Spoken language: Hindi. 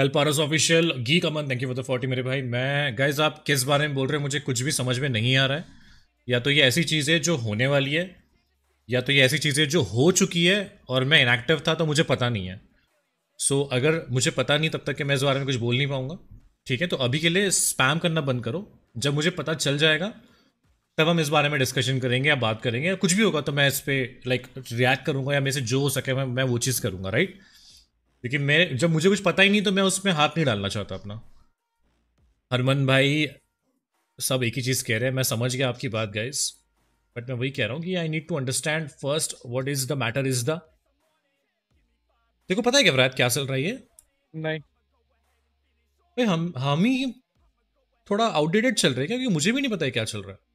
पारस ऑफिशियल घी कमन thank you for the forty मेरे भाई मैं गाइज आप किस बारे में बोल रहे हैं मुझे कुछ भी समझ में नहीं आ रहा है या तो ये ऐसी चीज़ है जो होने वाली है या तो ये ऐसी चीज़ है जो हो चुकी है और मैं इनएक्टिव था तो मुझे पता नहीं है सो so, अगर मुझे पता नहीं तब तक कि मैं इस बारे में कुछ बोल नहीं पाऊँगा ठीक है तो अभी के लिए स्पैम करना बंद करो जब मुझे पता चल जाएगा तब हम इस बारे में डिस्कशन करेंगे या बात करेंगे या कुछ भी होगा तो मैं इस पर लाइक रिएक्ट करूँगा या मेरे से जो हो सके मैं मैं वो चीज़ करूँगा राइट right? क्योंकि मैं जब मुझे कुछ पता ही नहीं तो मैं उसमें हाथ नहीं डालना चाहता अपना हरमन भाई सब एक ही चीज़ कह रहे हैं मैं समझ गया आपकी बात गाइस बट मैं वही कह रहा हूँ कि I need to understand first what is the matter is the देखो पता है क्या क्या चल रहा है ये नहीं भाई हम हम ही थोड़ा आउटडेटेड चल रहे हैं क्योंकि मुझे भी नहीं पता है क्या चल रहा है